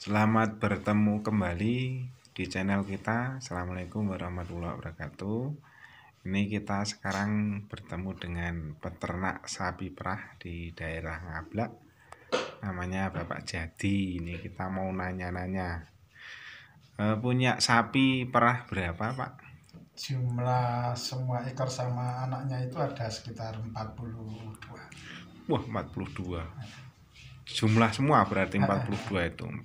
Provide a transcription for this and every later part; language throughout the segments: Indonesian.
Selamat bertemu kembali di channel kita. Assalamualaikum warahmatullahi wabarakatuh. Ini kita sekarang bertemu dengan peternak sapi perah di daerah Ngablak. Namanya Bapak Jadi. Ini kita mau nanya-nanya. E, punya sapi perah berapa, Pak? Jumlah semua ekor sama anaknya itu ada sekitar 42. Wah, 42 jumlah semua berarti 42 itu 42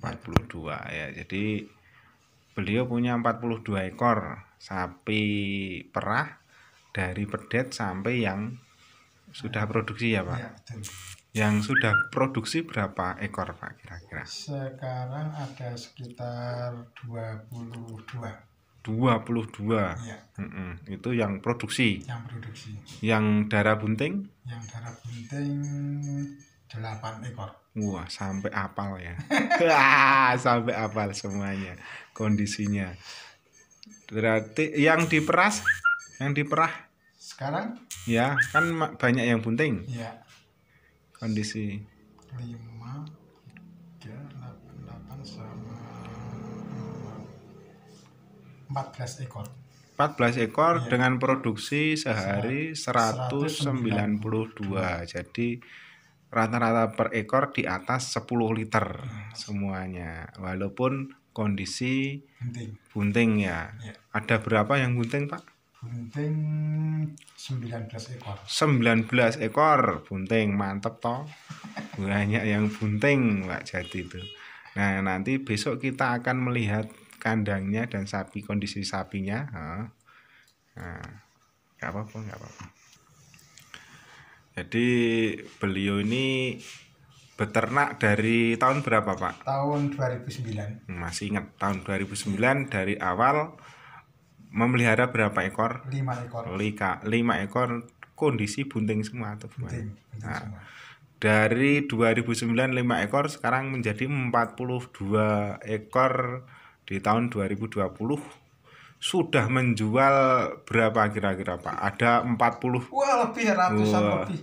iya. ya jadi beliau punya 42 ekor sapi perah dari pedet sampai yang sudah produksi ya pak iya, yang sudah produksi berapa ekor pak kira-kira sekarang ada sekitar 22 22 ya. mm -mm. itu yang produksi yang produksi yang darah bunting yang darah bunting delapan ekor wah sampai apal ya sampai apal semuanya kondisinya berarti yang diperas yang diperah sekarang ya kan banyak yang bunting ya kondisi lima tiga delapan delapan sama empat belas ekor empat belas ekor ya. dengan produksi sehari seratus sembilan puluh dua Jadi rata-rata per ekor di atas 10 liter semuanya. Walaupun kondisi bunting, bunting ya. ya. Ada berapa yang bunting, Pak? Bunting 19 ekor. 19 ekor bunting, mantep toh. Banyak yang bunting, Pak Jadi itu. Nah, nanti besok kita akan melihat kandangnya dan sapi kondisi sapinya. Nah, nggak apa-apa, nggak apa-apa. Jadi beliau ini beternak dari tahun berapa Pak? Tahun 2009. Masih ingat tahun 2009 dari awal memelihara berapa ekor? 5 ekor. Lika, 5 ekor kondisi bunting semua atau Bunting, bunting nah, semua. Dari 2009 5 ekor sekarang menjadi 42 ekor di tahun 2020 sudah menjual berapa kira-kira Pak? Ada 40. Wah, lebih ratusan lebih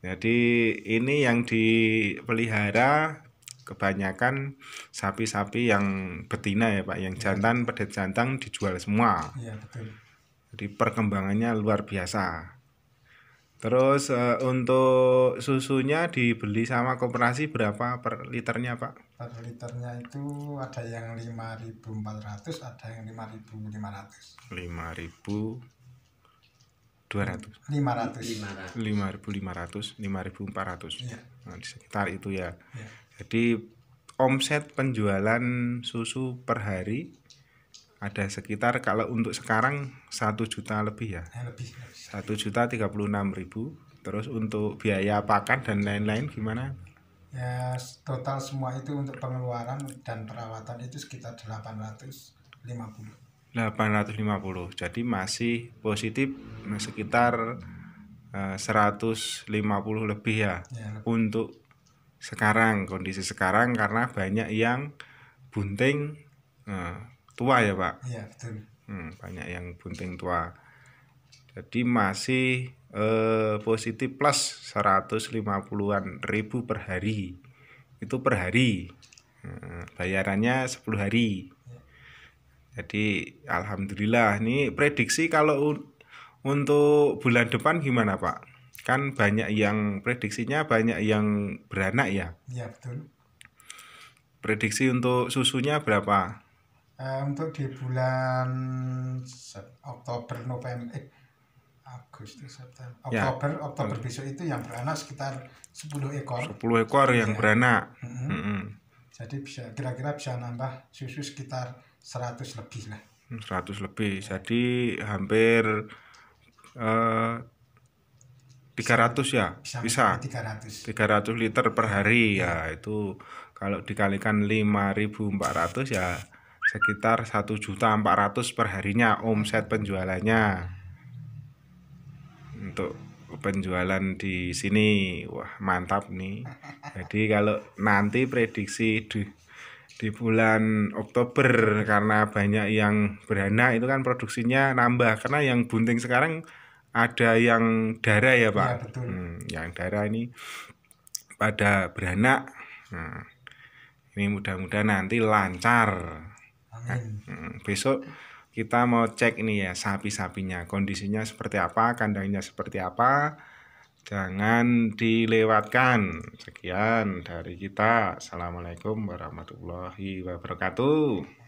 jadi ini yang dipelihara kebanyakan sapi-sapi yang betina ya Pak, yang iya. jantan, pedet jantan dijual semua. Ya, betul. Jadi perkembangannya luar biasa. Terus uh, untuk susunya dibeli sama koperasi berapa per liternya, Pak? Per liternya itu ada yang 5.400, ada yang 5.500. 5.000 dua ratus ratus lima lima lima 200 500 5500 5400 ya. nah, sekitar itu ya. ya jadi omset penjualan susu per hari ada sekitar kalau untuk sekarang satu juta lebih ya, ya satu juta tiga puluh enam ribu terus untuk biaya pakan dan lain-lain gimana ya total semua itu untuk pengeluaran dan perawatan itu sekitar delapan ratus lima puluh 850 jadi masih positif sekitar eh, lima 150 lebih ya, ya untuk sekarang kondisi sekarang karena banyak yang bunting uh, tua ya pak ya, betul. Hmm, banyak yang bunting tua jadi masih uh, positif plus 150-an ribu per hari itu per hari bayarannya 10 hari jadi alhamdulillah ini prediksi kalau untuk bulan depan gimana Pak? Kan banyak yang prediksinya banyak yang beranak ya. Iya betul. Prediksi untuk susunya berapa? Eh, untuk di bulan Oktober November eh, Agustus September ya. Oktober Oktober Oktober besok itu yang beranak sekitar 10 ekor. 10 ekor yang ya. beranak. -hmm. -hmm. Jadi bisa kira-kira bisa nambah susu sekitar 100 lebih lah 100 lebih jadi hampir uh, eh, 300 ya bisa, bisa 300 300 liter per hari ya, ya itu kalau dikalikan 5400 ya sekitar 1 juta 400 per harinya omset penjualannya untuk penjualan di sini wah mantap nih jadi kalau nanti prediksi di di bulan Oktober karena banyak yang beranak itu kan produksinya nambah karena yang bunting sekarang ada yang darah ya pak, ya, betul. Hmm, yang darah ini pada beranak. Nah, ini mudah-mudahan nanti lancar. Amin. Hmm, besok kita mau cek ini ya sapi-sapinya kondisinya seperti apa, kandangnya seperti apa, jangan dilewatkan. Sekian dari kita. Assalamualaikum warahmatullahi wabarakatuh.